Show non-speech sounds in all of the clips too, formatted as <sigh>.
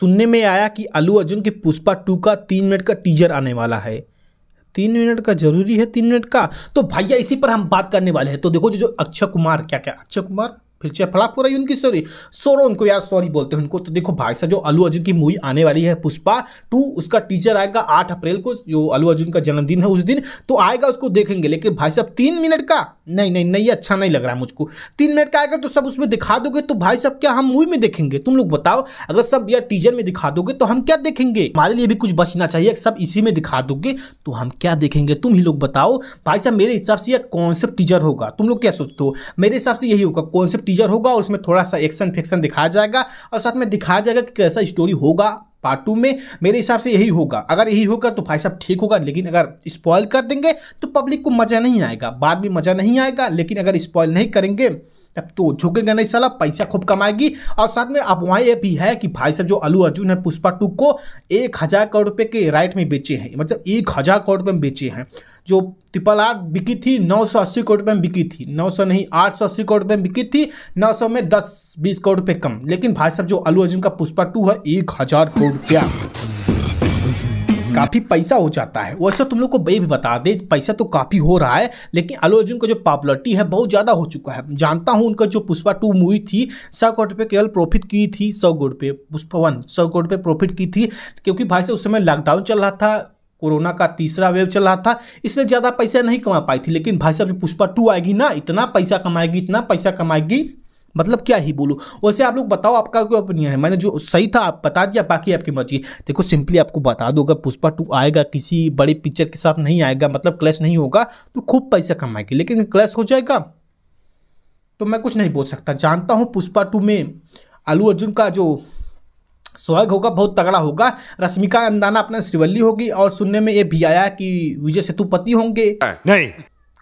सुनने में आया कि अलू अर्जुन की पुष्पा टू का तीन मिनट का टीजर आने वाला है तीन मिनट का जरूरी है तीन मिनट का तो भैया इसी पर हम बात करने वाले हैं तो देखो जो जो अक्षय कुमार क्या क्या अक्षय कुमार फिर हो रही पूरा उनकी सॉरी सोरो उनको यार सॉरी बोलते हैं उनको तो देखो भाई साहब जो अलू अर्जुन की मूवी आने वाली है पुष्पा टू उसका टीचर आएगा आठ अप्रैल को जो अलू अर्जुन का जन्मदिन है उस दिन तो आएगा उसको देखेंगे लेकिन भाई साहब तीन मिनट का नहीं नहीं नहीं अच्छा नहीं लग रहा मुझको तीन मिनट का आएगा तो सब उसमें दिखा दोगे तो भाई साहब क्या हम मूवी में देखेंगे तुम लोग बताओ अगर सब यार टीचर में दिखा दोगे तो हम क्या देखेंगे हमारे लिए भी कुछ बचना चाहिए सब इसी में दिखा दोगे तो हम क्या देखेंगे तुम ही लोग बताओ भाई साहब मेरे हिसाब से यह कॉन्सेप्ट टीचर होगा तुम लोग क्या सोचते हो मेरे हिसाब से यही होगा कॉन्सेप्ट टीजर होगा और उसमें थोड़ा सा एक्शन फिक्शन दिखाया जाएगा और साथ में दिखाया जाएगा कि कैसा स्टोरी होगा पार्ट टू में मेरे हिसाब से यही होगा अगर यही होगा तो भाई साहब ठीक होगा लेकिन अगर स्पॉयल कर देंगे तो पब्लिक को मज़ा नहीं आएगा बाद में मज़ा नहीं आएगा लेकिन अगर स्पॉयल नहीं करेंगे तब तो झुकेगा नहीं साला पैसा खूब कमाएगी और साथ में आप वहाँ भी है कि भाई साहब जो अलू अर्जुन है पुष्पा टू को एक हज़ार करोड़ रुपये के राइट में बेचे हैं मतलब एक हज़ार करोड़ रुपये में बेचे हैं जो ट्रिपल आर बिकी थी 980 करोड़ रुपये में बिकी थी 900 नहीं 880 करोड़ रुपये में बिकी थी 900 में 10 20 करोड़ रुपये कम लेकिन भाई साहब जो अलू अर्जुन का पुष्पा टू है एक हज़ार करोड़ रुपया काफ़ी पैसा हो जाता है वैसे तो तुम लोग को ये भी बता दे पैसा तो काफ़ी हो रहा है लेकिन अलू अर्जुन का जो पॉपुलरिटी है बहुत ज़्यादा हो चुका है जानता हूँ उनका जो पुष्पा टू मूवी थी सौ करोड़ रुपये केवल प्रॉफिट की थी सौ करोड़ रुपये पुष्पा वन सौ करोड़ रुपये प्रॉफिट की थी क्योंकि भाई से उस समय लॉकडाउन चल रहा था कोरोना का तीसरा वेव चल रहा था इसलिए ज़्यादा पैसा नहीं कमा पाई थी लेकिन भाई साहब पुष्पा टू आएगी ना इतना पैसा कमाएगी इतना पैसा कमाएगी मतलब क्या ही बोलूँ वैसे आप लोग बताओ आपका क्या ओपिनियन है मैंने जो सही था आप बता दिया बाकी आपकी मर्जी देखो सिंपली आपको बता दो अगर पुष्पा टू आएगा किसी बड़े पिक्चर के साथ नहीं आएगा मतलब क्लैश नहीं होगा तो खूब पैसा कमाएगी लेकिन क्लैश हो जाएगा तो मैं कुछ नहीं बोल सकता जानता हूँ पुष्पा टू में आलू अर्जुन का जो स्वैग होगा बहुत तगड़ा होगा रश्मिका अंदाना अपना श्रीवल्ली होगी और सुनने में ये भी आया कि विजय सेतुपति होंगे नहीं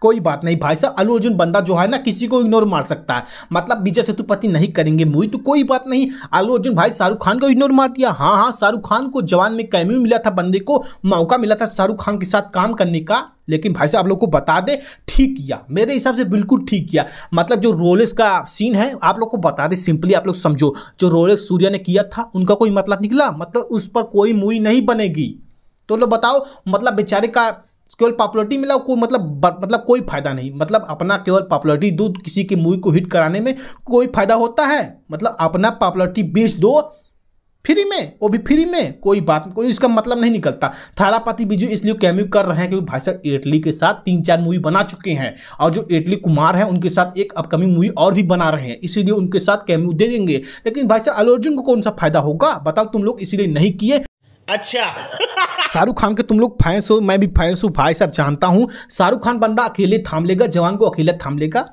कोई बात नहीं भाई साहब अलू अर्जुन बंदा जो है ना किसी को इग्नोर मार सकता है मतलब विजय सेतुपति नहीं करेंगे मूवी तो कोई बात नहीं अलू अर्जुन भाई शाहरुख खान को इग्नोर मार दिया हाँ हाँ शाहरुख खान को जवान में कैम्यू मिला था बंदे को मौका मिला था शाहरुख खान के साथ काम करने का लेकिन भाई साहब आप लोग को बता दे ठीक किया मेरे हिसाब से बिल्कुल ठीक किया मतलब जो रोलेक्स का सीन है आप लोग को बता दें सिंपली आप लोग समझो जो रोलेक्स सूर्या ने किया था उनका कोई मतलब निकला मतलब उस पर कोई मूवी नहीं बनेगी तो लोग बताओ मतलब बेचारे का केवल पॉपुलरिटी मिला कोई मतलब मतलब कोई फायदा नहीं मतलब अपना केवल पॉपुलरिटी दो किसी की मूवी को हिट कराने में कोई फायदा होता है मतलब अपना पॉपुलरिटी बेच दो फ्री में वो भी फ्री में कोई बात कोई इसका मतलब नहीं निकलता थालापति बिजू इसलिए कैम्यू कर रहे हैं क्योंकि भाई साहब एटली के साथ तीन चार मूवी बना चुके हैं और जो एटली कुमार हैं उनके साथ एक अपकमिंग मूवी और भी बना रहे हैं इसीलिए उनके साथ कैम्यू दे देंगे लेकिन भाई साहब अलोर्जुन अर्जुन को कौन सा फायदा होगा बताओ तुम लोग इसीलिए नहीं किए अच्छा <laughs> शाहरुख खान के तुम लोग फैंस हो मैं भी फैंस हूँ भाई साहब जानता हूँ शाहरुख खान बंदा अकेले थाम लेगा जवान को अकेला थाम लेगा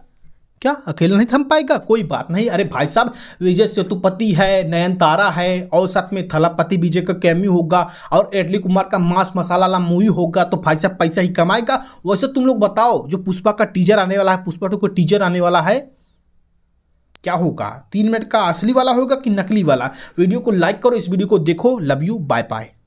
क्या अकेला नहीं थम पाएगा कोई बात नहीं अरे भाई साहब विजय सेतुपति है नयन तारा है और साथ में थलापति विजय का कैमी होगा और एडली कुमार का मांस मसाला वाला मूवी होगा तो भाई साहब पैसा ही कमाएगा वैसे तुम लोग बताओ जो पुष्पा का टीजर आने वाला है पुष्पा टू का टीजर आने वाला है क्या होगा तीन मिनट का असली वाला होगा कि नकली वाला वीडियो को लाइक करो इस वीडियो को देखो लव यू बाय बाय